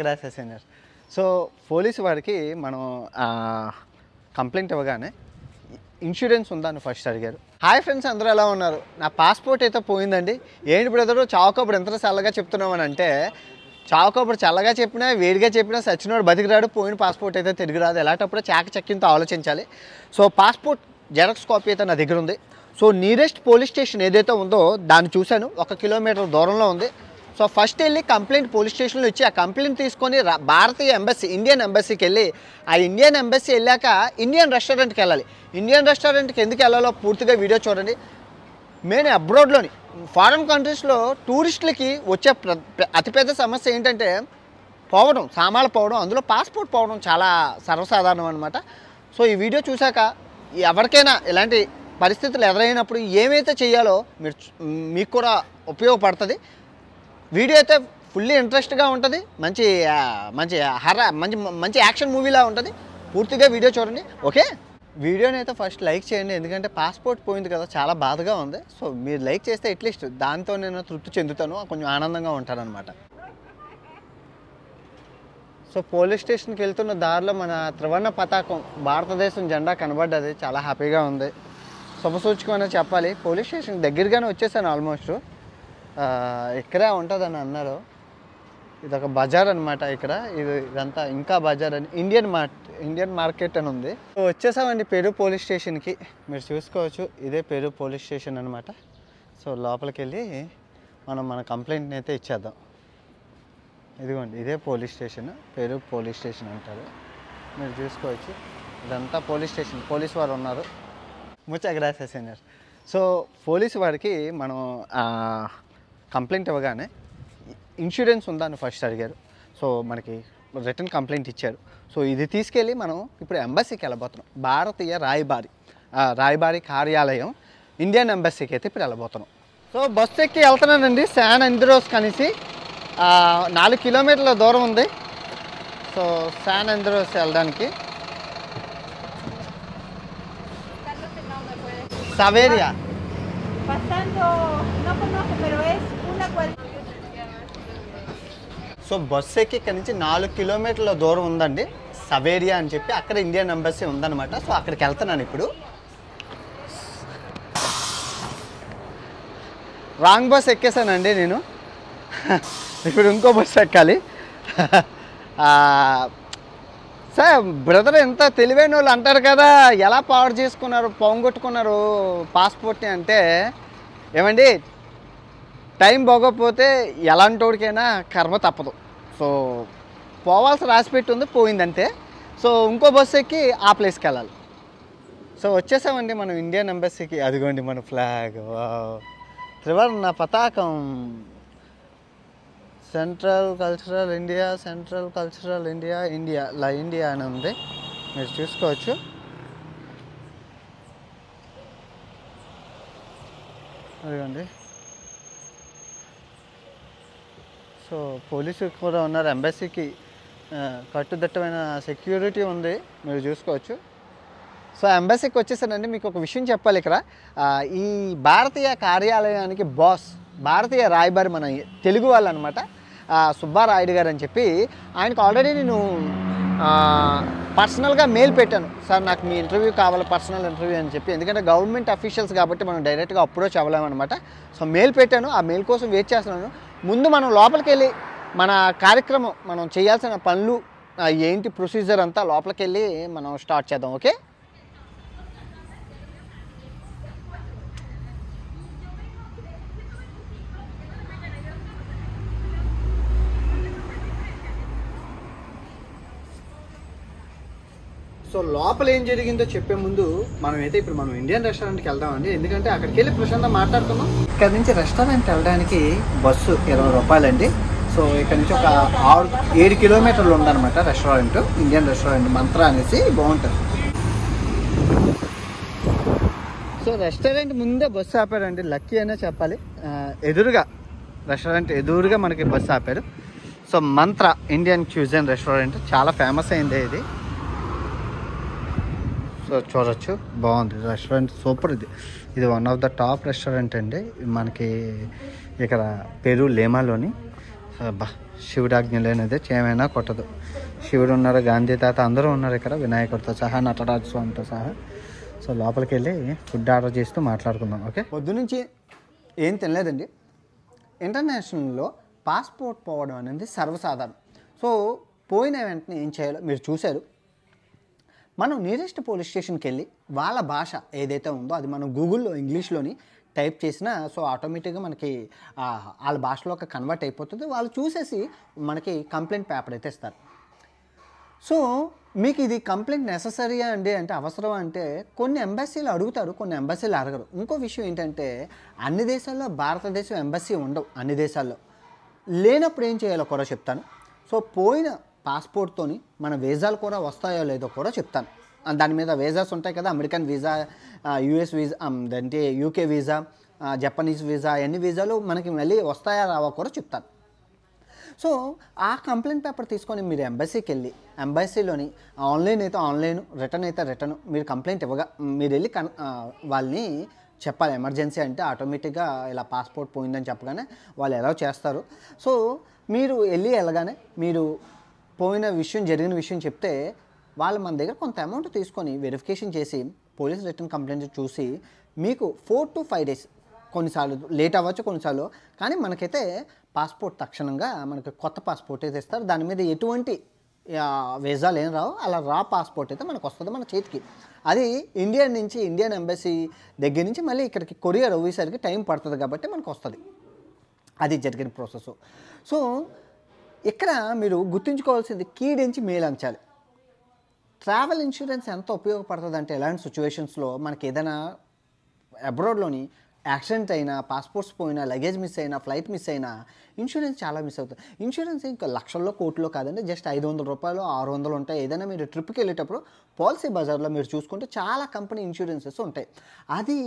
grasses అయినారు so police వారికి మనం కంప్లైంట్ ఇవ్వగానే ఇన్సూరెన్స్ ఉందని ఫస్ట్ అడిగారు హాయ్ ఫ్రెండ్స్ అందరూ ఎలా ఉన్నారు నా పాస్పోర్ట్ అయితే పోయిందండి ఏంటి బ్రదరు చావుకప్పుడు ఎంత చల్లగా చెప్తున్నామని అంటే చావుకప్పుడు చల్లగా చెప్పినా వేడిగా చెప్పినా సచ్చినోడు బతికిరాడు పోయిన పాస్పోర్ట్ అయితే తిరిగి రాదు ఎలాంటప్పుడు చాకచక్యంతో ఆలోచించాలి సో పాస్పోర్ట్ జెరాక్స్ కాపీ అయితే నా దగ్గర ఉంది సో నియరెస్ట్ పోలీస్ స్టేషన్ ఏదైతే ఉందో దాన్ని చూశాను ఒక కిలోమీటర్ దూరంలో ఉంది సో ఫస్ట్ వెళ్ళి కంప్లైంట్ పోలీస్ స్టేషన్లో ఇచ్చి ఆ కంప్లైంట్ తీసుకొని భారతీయ ఎంబసీ ఇండియన్ ఎంబసీకి వెళ్ళి ఆ ఇండియన్ ఎంబసీ వెళ్ళాక ఇండియన్ రెస్టారెంట్కి వెళ్ళాలి ఇండియన్ రెస్టారెంట్కి ఎందుకు వెళ్ళాలో పూర్తిగా వీడియో చూడండి మెయిన్ అబ్రాడ్లోని ఫారిన్ కంట్రీస్లో టూరిస్టులకి వచ్చే అతిపెద్ద సమస్య ఏంటంటే పోవడం సామాన్లు పోవడం అందులో పాస్పోర్ట్ పోవడం చాలా సర్వసాధారణం అనమాట సో ఈ వీడియో చూశాక ఎవరికైనా ఇలాంటి పరిస్థితులు ఎదురైనప్పుడు ఏమైతే చేయాలో మీరు మీకు కూడా ఉపయోగపడుతుంది వీడియో అయితే ఫుల్లీ ఇంట్రెస్ట్గా ఉంటుంది మంచి మంచి హర మంచి మంచి యాక్షన్ మూవీలా ఉంటుంది పూర్తిగా వీడియో చూడండి ఓకే వీడియోని అయితే ఫస్ట్ లైక్ చేయండి ఎందుకంటే పాస్పోర్ట్ పోయింది కదా చాలా బాధగా ఉంది సో మీరు లైక్ చేస్తే అట్లీస్ట్ దాంతో నేను తృప్తి చెందుతాను కొంచెం ఆనందంగా ఉంటాను సో పోలీస్ స్టేషన్కి వెళ్తున్న దారిలో మన త్రివర్ణ పతాకం భారతదేశం జెండా కనబడ్డది చాలా హ్యాపీగా ఉంది శుభసూచకం అనేది చెప్పాలి పోలీస్ స్టేషన్ దగ్గరగానే వచ్చేసాను ఆల్మోస్ట్ ఇక్కడే ఉంటుందని అన్నారు ఇది ఒక బజార్ అనమాట ఇక్కడ ఇది ఇదంతా ఇంకా బజార్ అని ఇండియన్ మార్ట్ ఇండియన్ మార్కెట్ అని ఉంది వచ్చేసామండి పెరు పోలీస్ స్టేషన్కి మీరు చూసుకోవచ్చు ఇదే పెరు పోలీస్ స్టేషన్ అనమాట సో లోపలికి వెళ్ళి మనం మన కంప్లైంట్ని అయితే ఇచ్చేద్దాం ఇదిగోండి ఇదే పోలీస్ స్టేషన్ పెరు పోలీస్ స్టేషన్ అంటారు మీరు చూసుకోవచ్చు ఇదంతా పోలీస్ స్టేషన్ పోలీస్ వారు ఉన్నారు ముచ్చగ్రాసెస్ సీనియర్ సో పోలీస్ వారికి మనం కంప్లైంట్ ఇవ్వగానే ఇన్సూరెన్స్ ఉందా అని ఫస్ట్ అడిగారు సో మనకి రిటర్న్ కంప్లైంట్ ఇచ్చారు సో ఇది తీసుకెళ్ళి మనం ఇప్పుడు ఎంబసీకి వెళ్ళబోతున్నాం భారతీయ రాయబారి రాయబారి కార్యాలయం ఇండియన్ ఎంబసీకి అయితే ఇప్పుడు వెళ్ళబోతున్నాం సో బస్సు ఎక్కి వెళ్తున్నానండి శాన్ అంద్రోస్ కనేసి నాలుగు కిలోమీటర్ల దూరం ఉంది సో శాన్ అంద్రోస్ వెళ్ళడానికి సవేరియా సో బస్ ఎక్కి ఇక్కడ నుంచి నాలుగు కిలోమీటర్ల దూరం ఉందండి సవేరియా అని చెప్పి అక్కడ ఇండియన్ ఎంబసీ ఉందన్నమాట సో అక్కడికి వెళ్తున్నాను ఇప్పుడు రాంగ్ బస్ ఎక్కేసానండి నేను ఇప్పుడు ఇంకో బస్సు ఎక్కాలి సార్ బ్రదర్ ఎంత తెలివైన వాళ్ళు అంటారు కదా ఎలా పాడు చేసుకున్నారు పొంగొట్టుకున్నారు పాస్పోర్ట్ని అంటే ఏమండి టైం బాగోకపోతే ఎలాంటి వాడికైనా కర్మ తప్పదు సో పోవాల్సి రాసిపెట్టి ఉంది పోయిందంతే సో ఇంకో బస్సు ఎక్కి ఆ ప్లేస్కి వెళ్ళాలి సో వచ్చేసామండి మనం ఇండియన్ ఎంబసీకి అదిగోండి మన ఫ్లాగ్ త్రివర్ణ పతాకం central cultural India central cultural India India లా ఇండియా అని ఉంది మీరు చూసుకోవచ్చు అదిగోండి సో పోలీసు కూడా ఉన్నారు ఎంబసీకి కట్టుదిట్టమైన సెక్యూరిటీ ఉంది మీరు చూసుకోవచ్చు సో ఎంబసీకి వచ్చేసానండి మీకు ఒక విషయం చెప్పాలి ఇక్కడ ఈ భారతీయ కార్యాలయానికి బాస్ భారతీయ రాయబారి మన తెలుగు వాళ్ళు అనమాట సుబ్బారాయుడు గారు అని చెప్పి ఆయనకు ఆల్రెడీ నేను పర్సనల్గా మెయిల్ పెట్టాను సార్ నాకు మీ ఇంటర్వ్యూ కావాలి పర్సనల్ ఇంటర్వ్యూ అని చెప్పి ఎందుకంటే గవర్నమెంట్ అఫీషియల్స్ కాబట్టి మనం డైరెక్ట్గా అప్రోచ్ అవ్వలేమన్నమాట సో మెయిల్ పెట్టాను ఆ మెయిల్ కోసం వెయిట్ చేస్తున్నాను ముందు మనం లోపలికి వెళ్ళి మన కార్యక్రమం మనం చేయాల్సిన పనులు ఏంటి ప్రొసీజర్ అంతా లోపలికి వెళ్ళి మనం స్టార్ట్ చేద్దాం ఓకే సో లోపల ఏం జరిగిందో చెప్పే ముందు మనం అయితే ఇప్పుడు మనం ఇండియన్ రెస్టారెంట్కి వెళ్దామండి ఎందుకంటే అక్కడికి వెళ్ళి ప్రశాంతం మాట్లాడుతున్నాం ఇక్కడ నుంచి రెస్టారెంట్ వెళ్ళడానికి బస్సు ఇరవై రూపాయలండి సో ఇక్కడ నుంచి ఒక ఆరు ఏడు కిలోమీటర్లు ఉందన్నమాట రెస్టారెంట్ ఇండియన్ రెస్టారెంట్ మంత్ర అనేసి బాగుంటుంది సో రెస్టారెంట్ ముందే బస్సు ఆపారండి లక్కీ అయినా చెప్పాలి ఎదురుగా రెస్టారెంట్ ఎదురుగా మనకి బస్సు ఆపారు so Mantra Indian cuisine restaurant చాలా ఫేమస్ అయింది ఇది చూడొచ్చు బాగుంది రెస్టారెంట్ సూపర్ ఇది ఇది one of the top restaurant అండి మనకి ఇక్కడ పెరు లేమాలోని బా శివుడాజ్ఞ లేనిదే చేయమైనా కొట్టదు శివుడు ఉన్నారు గాంధీ తాత అందరూ ఉన్నారు ఇక్కడ వినాయకుడితో సహా నటరాజు స్వామితో సహా సో లోపలికి వెళ్ళి ఫుడ్ ఆర్డర్ చేస్తూ మాట్లాడుకుందాం ఓకే పొద్దు నుంచి ఏం తినలేదండి ఇంటర్నేషనల్లో పాస్పోర్ట్ పోవడం అనేది సర్వసాధారణం సో పోయిన వెంటనే ఏం చేయాలో మీరు చూశారు మనం నియరెస్ట్ పోలీస్ స్టేషన్కి వెళ్ళి వాళ్ళ భాష ఏదైతే ఉందో అది మనం గూగుల్లో ఇంగ్లీష్లోని టైప్ చేసినా సో ఆటోమేటిక్గా మనకి వాళ్ళ భాషలో ఒక కన్వర్ట్ అయిపోతుంది వాళ్ళు చూసేసి మనకి కంప్లైంట్ పేపర్ అయితే ఇస్తారు సో మీకు ఇది కంప్లైంట్ నెససరీయా అండి అంటే అవసరం అంటే కొన్ని ఎంబసీలు అడుగుతారు కొన్ని ఎంబసీలు అడగరు ఇంకో విషయం ఏంటంటే అన్ని దేశాల్లో భారతదేశం ఎంబసీ ఉండవు అన్ని దేశాల్లో లేనప్పుడు ఏం చేయాలో కూడా చెప్తాను సో పోయిన పాస్పోర్ట్తోని మన వీసాలు కూడా వస్తాయో లేదో కూడా చెప్తాను దాని మీద వీసాస్ ఉంటాయి కదా అమెరికన్ వీసా యూఎస్ వీసా అంటే యూకే వీసా జపనీస్ వీసా ఎన్ని వీసాలు మనకి మళ్ళీ వస్తాయా రావా కూడా చెప్తాను సో ఆ కంప్లైంట్ పేపర్ తీసుకొని మీరు ఎంబసీకి వెళ్ళి ఎంబసీలోని ఆన్లైన్ అయితే ఆన్లైన్ రిటర్న్ అయితే రిటర్న్ మీరు కంప్లైంట్ ఇవ్వగా మీరు వెళ్ళి కన్ వాళ్ళని చెప్పాలి ఎమర్జెన్సీ అంటే ఆటోమేటిక్గా ఇలా పాస్పోర్ట్ పోయిందని చెప్పగానే వాళ్ళు ఎలా చేస్తారు సో మీరు వెళ్ళి వెళ్ళగానే మీరు పోయిన విషయం జరిగిన విషయం చెప్తే వాళ్ళు మన దగ్గర కొంత అమౌంట్ తీసుకొని వెరిఫికేషన్ చేసి పోలీస్ రిటర్న్ కంప్లైంట్ చూసి మీకు ఫోర్ టు ఫైవ్ డేస్ కొన్నిసార్లు లేట్ అవ్వచ్చు కొన్నిసార్లు కానీ మనకైతే పాస్పోర్ట్ తక్షణంగా మనకి కొత్త పాస్పోర్ట్ అయితే ఇస్తారు దాని మీద ఎటువంటి వీసాలు ఏం రావు అలా రా పాస్పోర్ట్ అయితే మనకు వస్తుంది మన చేతికి అది ఇండియా నుంచి ఇండియన్ ఎంబసీ దగ్గర నుంచి మళ్ళీ ఇక్కడికి కొరియర్ అవ్వేసరికి టైం పడుతుంది కాబట్టి మనకు వస్తుంది అది జరిగిన ప్రాసెస్ సో ఇక్కడ మీరు గుర్తుంచుకోవాల్సింది కీడించి అంచాలి ట్రావెల్ ఇన్సూరెన్స్ ఎంత ఉపయోగపడుతుంది అంటే ఎలాంటి సిచ్యువేషన్స్లో మనకి ఏదైనా అబ్రాడ్లోని యాక్సిడెంట్ అయినా పాస్పోర్ట్స్ పోయినా లగేజ్ మిస్ అయినా ఫ్లైట్ మిస్ అయినా ఇన్సూరెన్స్ చాలా మిస్ అవుతుంది ఇన్సూరెన్స్ ఇంకా లక్షల్లో కోట్లో కాదండి జస్ట్ ఐదు వందల రూపాయలు ఆరు వందలు ఉంటాయి ఏదైనా మీరు ట్రిప్కి వెళ్ళేటప్పుడు పాలసీ బజార్లో మీరు చూసుకుంటే చాలా కంపెనీ ఇన్సూరెన్సెస్ ఉంటాయి అది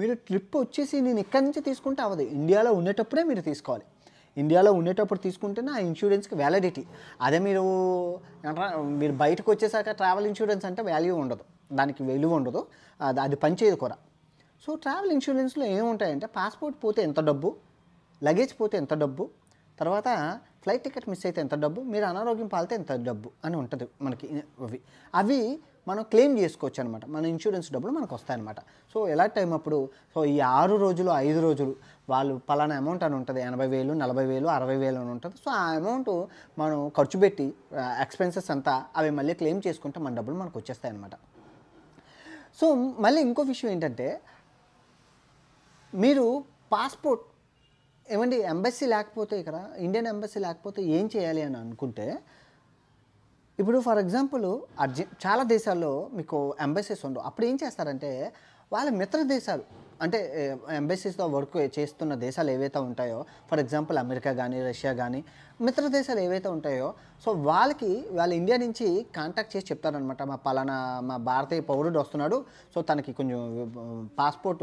మీరు ట్రిప్ వచ్చేసి నేను ఇక్కడి నుంచి తీసుకుంటే అవ్వదు ఇండియాలో ఉండేటప్పుడే మీరు తీసుకోవాలి ఇండియాలో ఉండేటప్పుడు తీసుకుంటేనే ఆ ఇన్సూరెన్స్కి వ్యాలిడిటీ అదే మీరు మీరు బయటకు వచ్చేసాక ట్రావెల్ ఇన్సూరెన్స్ అంటే వాల్యూ ఉండదు దానికి వెలువ ఉండదు అది అది పనిచేయదు కూడా సో ట్రావెల్ ఇన్సూరెన్స్లో ఏముంటాయంటే పాస్పోర్ట్ పోతే ఎంత డబ్బు లగేజ్ పోతే ఎంత డబ్బు తర్వాత ఫ్లైట్ టికెట్ మిస్ అయితే ఎంత డబ్బు మీరు అనారోగ్యం పాలితే ఎంత డబ్బు అని ఉంటుంది మనకి అవి అవి మనం క్లెయిమ్ చేసుకోవచ్చు అనమాట మన ఇన్సూరెన్స్ డబ్బులు మనకు వస్తాయన్నమాట సో ఎలా టైం అప్పుడు సో ఈ ఆరు రోజులు ఐదు రోజులు వాళ్ళు పలానా అమౌంట్ అని ఉంటుంది ఎనభై వేలు నలభై వేలు అరవై వేలు అని ఉంటుంది సో ఆ అమౌంట్ మనం ఖర్చు పెట్టి ఎక్స్పెన్సెస్ అంతా అవి మళ్ళీ క్లెయిమ్ చేసుకుంటే మన డబ్బులు మనకు వచ్చేస్తాయి అనమాట సో మళ్ళీ ఇంకో విషయం ఏంటంటే మీరు పాస్పోర్ట్ ఏమండి ఎంబసీ లేకపోతే ఇక్కడ ఇండియన్ ఎంబసీ లేకపోతే ఏం చేయాలి అని అనుకుంటే ఇప్పుడు ఫర్ ఎగ్జాంపుల్ అర్జెంట్ చాలా దేశాల్లో మీకు ఎంబసీస్ ఉండవు అప్పుడు ఏం చేస్తారంటే వాళ్ళ మిత్ర దేశాలు అంటే ఎంబసీస్తో వర్క్ చేస్తున్న దేశాలు ఏవైతే ఉంటాయో ఫర్ ఎగ్జాంపుల్ అమెరికా కానీ రష్యా కానీ మిత్ర దేశాలు ఏవైతే ఉంటాయో సో వాళ్ళకి వాళ్ళ ఇండియా నుంచి కాంటాక్ట్ చేసి చెప్తారనమాట మా పలానా మా భారతీయ పౌరుడు వస్తున్నాడు సో తనకి కొంచెం పాస్పోర్ట్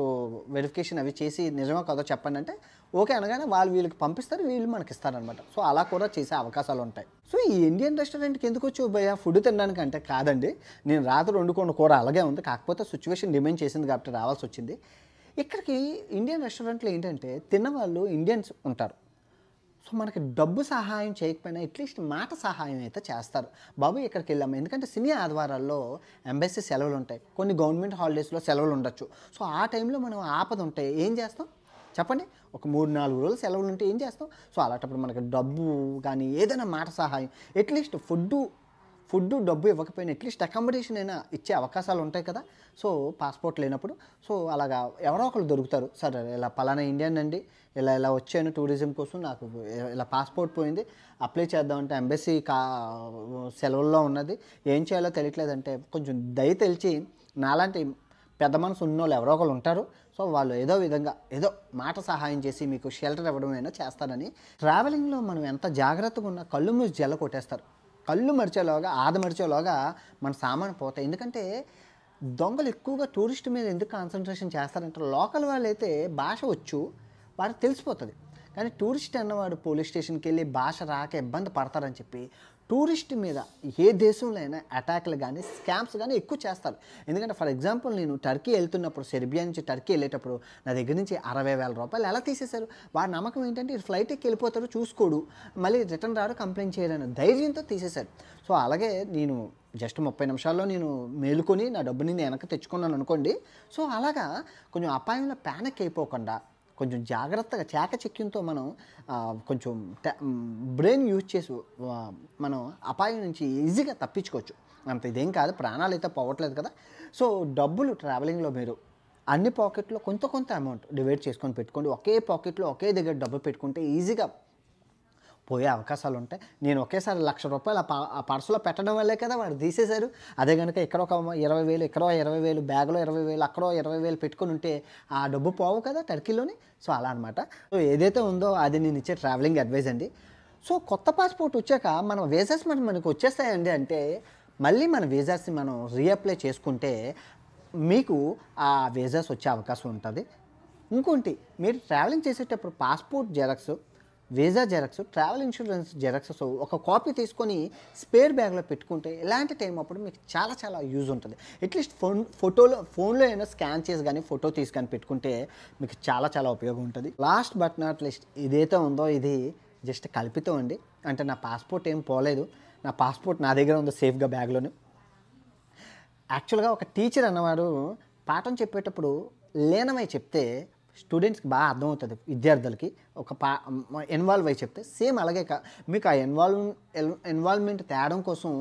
వెరిఫికేషన్ అవి చేసి నిజమో కదో చెప్పండి అంటే ఓకే అనగానే వాళ్ళు వీళ్ళకి పంపిస్తారు వీళ్ళు మనకి ఇస్తారనమాట సో అలా కూడా చేసే అవకాశాలు ఉంటాయి సో ఈ ఇండియన్ రెస్టారెంట్కి ఎందుకు వచ్చి భయ ఫుడ్ తినడానికి అంటే కాదండి నేను రాత్రి వండుకున్న కూర అలాగే ఉంది కాకపోతే సిచ్యువేషన్ డిమాండ్ చేసింది కాబట్టి రావాల్సి వచ్చింది ఇక్కడికి ఇండియన్ రెస్టారెంట్లో ఏంటంటే తిన్నవాళ్ళు ఇండియన్స్ ఉంటారు సో మనకి డబ్బు సహాయం చేయకపోయినా అట్లీస్ట్ మాట సహాయం అయితే చేస్తారు బాబు ఇక్కడికి వెళ్ళాము ఎందుకంటే సినీ ఆధ్వారాల్లో ఎంబెస్సీ సెలవులు ఉంటాయి కొన్ని గవర్నమెంట్ హాలిడేస్లో సెలవులు ఉండొచ్చు సో ఆ టైంలో మనం ఆపద ఉంటాయి ఏం చేస్తాం చెప్పండి ఒక మూడు నాలుగు రోజులు సెలవులు ఉంటే ఏం చేస్తాం సో అలాంటప్పుడు మనకి డబ్బు కానీ ఏదైనా మాట సహాయం అట్లీస్ట్ ఫుడ్డు ఫుడ్ డబ్బు ఇవ్వకపోయినా అట్లీస్ట్ అకామిడేషన్ అయినా ఇచ్చే అవకాశాలు ఉంటాయి కదా సో పాస్పోర్ట్ లేనప్పుడు సో అలాగా ఎవరో ఒకరు దొరుకుతారు సార్ ఇలా పలానా ఇండియన్ అండి ఇలా ఇలా వచ్చాను టూరిజం కోసం నాకు ఇలా పాస్పోర్ట్ పోయింది అప్లై చేద్దామంటే ఎంబెసీ కా సెలవుల్లో ఉన్నది ఏం చేయాలో తెలియట్లేదంటే కొంచెం దయ తెలిసి నాలాంటి పెద్ద మనసు ఉన్నోళ్ళు ఎవరో ఒకరు ఉంటారు సో వాళ్ళు ఏదో విధంగా ఏదో మాట సహాయం చేసి మీకు షెల్టర్ ఇవ్వడం అయినా చేస్తారని ట్రావెలింగ్లో మనం ఎంత జాగ్రత్తగా ఉన్నా కళ్ళు మూసి జల కొట్టేస్తారు కళ్ళు మరిచేలోగా ఆద మరిచేలోగా మన సామాను పోతాయి ఎందుకంటే దొంగలు ఎక్కువగా టూరిస్ట్ మీద ఎందుకు కాన్సన్ట్రేషన్ చేస్తారంటే లోకల్ వాళ్ళు అయితే భాష వచ్చు వారికి తెలిసిపోతుంది కానీ టూరిస్ట్ అన్నవాడు పోలీస్ స్టేషన్కి వెళ్ళి భాష రాక ఇబ్బంది పడతారని చెప్పి టూరిస్ట్ మీద ఏ దేశంలో అయినా అటాక్లు కానీ స్కామ్స్ కానీ ఎక్కువ చేస్తారు ఎందుకంటే ఫర్ ఎగ్జాంపుల్ నేను టర్కీ వెళ్తున్నప్పుడు సెర్బియా నుంచి టర్కీ వెళ్ళేటప్పుడు నా దగ్గర నుంచి అరవై వేల రూపాయలు ఎలా తీసేశారు వారి నమ్మకం ఏంటంటే ఫ్లైట్ ఎక్కి వెళ్ళిపోతారు చూసుకోడు మళ్ళీ రిటర్న్ రాడు కంప్లైంట్ చేయడని ధైర్యంతో తీసేశారు సో అలాగే నేను జస్ట్ ముప్పై నిమిషాల్లో నేను మేలుకొని నా డబ్బుని నేను వెనక్కి తెచ్చుకున్నాను అనుకోండి సో అలాగా కొంచెం అపాయంలో ప్యానిక్ అయిపోకుండా కొంచెం జాగ్రత్తగా చేకచక్యంతో మనం కొంచెం బ్రెయిన్ యూజ్ చేసి మనం అపాయం నుంచి ఈజీగా తప్పించుకోవచ్చు అంత ఇదేం కాదు ప్రాణాలు అయితే పోవట్లేదు కదా సో డబ్బులు ట్రావెలింగ్లో మీరు అన్ని పాకెట్లో కొంత కొంత అమౌంట్ డివైడ్ చేసుకొని పెట్టుకోండి ఒకే పాకెట్లో ఒకే దగ్గర డబ్బు పెట్టుకుంటే ఈజీగా పోయే అవకాశాలు ఉంటాయి నేను ఒకేసారి లక్ష రూపాయలు ఆ పర్సులో పెట్టడం వల్లే కదా వాడు తీసేశారు అదే కనుక ఇక్కడ ఒక ఇరవై వేలు ఇక్కడ ఇరవై వేలు బ్యాగ్లో ఇరవై వేలు అక్కడో ఇరవై వేలు పెట్టుకుని ఉంటే ఆ డబ్బు పోవు కదా టర్కీలోని సో అలా అనమాట సో ఏదైతే ఉందో అది నేను ఇచ్చే ట్రావెలింగ్ అడ్వైజ్ అండి సో కొత్త పాస్పోర్ట్ వచ్చాక మనం వేసాస్ మనం మనకు వచ్చేస్తాయండి అంటే మళ్ళీ మన వీసాస్ని మనం రీఅప్లై చేసుకుంటే మీకు ఆ వీసాస్ వచ్చే అవకాశం ఉంటుంది ఇంకోటి మీరు ట్రావెలింగ్ చేసేటప్పుడు passport xerox visa xerox travel insurance xerox so ఒక కాపీ తీసుకొని స్పేర్ బ్యాగ్లో పెట్టుకుంటే ఇలాంటి టైం అప్పుడు మీకు చాలా చాలా యూజ్ ఉంటుంది అట్లీస్ట్ ఫోన్ ఫోటోలో ఫోన్లో అయినా స్కాన్ చేసి కానీ ఫోటో తీసి కానీ పెట్టుకుంటే మీకు చాలా చాలా ఉపయోగం ఉంటుంది లాస్ట్ బట్ నాట్ లిస్ట్ ఇదైతే ఉందో ఇది జస్ట్ కల్పితం అండి అంటే నా పాస్పోర్ట్ ఏం పోలేదు నా పాస్పోర్ట్ నా దగ్గర ఉందో సేఫ్గా బ్యాగ్లోనే యాక్చువల్గా ఒక టీచర్ అన్నవాడు పాఠం చెప్పేటప్పుడు లేనమై చెప్తే స్టూడెంట్స్కి బాగా అర్థమవుతుంది విద్యార్థులకి ఒక పా ఇన్వాల్వ్ అయి చెప్తే సేమ్ అలాగే మీకు ఆ ఇన్వాల్వ్ ఇన్వాల్వ్మెంట్ తేడం కోసం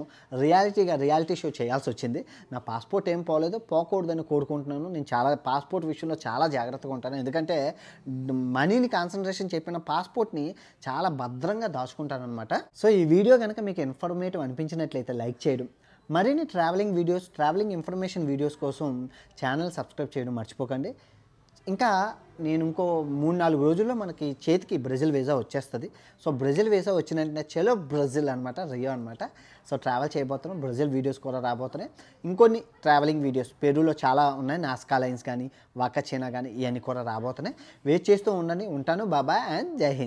రియాలిటీగా రియాలిటీ షో చేయాల్సి వచ్చింది నా పాస్పోర్ట్ ఏం పోలేదు పోకూడదని కోరుకుంటున్నాను నేను చాలా పాస్పోర్ట్ విషయంలో చాలా జాగ్రత్తగా ఉంటాను ఎందుకంటే మనీని కాన్సన్ట్రేషన్ చెప్పిన పాస్పోర్ట్ని చాలా భద్రంగా దాచుకుంటానమాట సో ఈ వీడియో కనుక మీకు ఇన్ఫర్మేటివ్ అనిపించినట్లయితే లైక్ చేయడం మరిన్ని travelling videos travelling information videos కోసం ఛానల్ సబ్స్క్రైబ్ చేయడం మర్చిపోకండి ఇంకా నేను ఇంకో మూడు నాలుగు రోజుల్లో మనకి చేతికి బ్రెజిల్ వీసా వచ్చేస్తుంది సో బ్రెజిల్ వీసా వచ్చిన చెలో బ్రెజిల్ అనమాట రియో అనమాట సో ట్రావెల్ చేయబోతున్నాం బ్రెజిల్ వీడియోస్ కూడా రాబోతున్నాయి ఇంకొన్ని ట్రావెలింగ్ వీడియోస్ పెరూలో చాలా ఉన్నాయి నాస్కా లైన్స్ కానీ వాకచైనా కానీ ఇవన్నీ కూడా రాబోతున్నాయి వెయిట్ చేస్తూ ఉండండి ఉంటాను బాబాయ్ అండ్ జై హింద్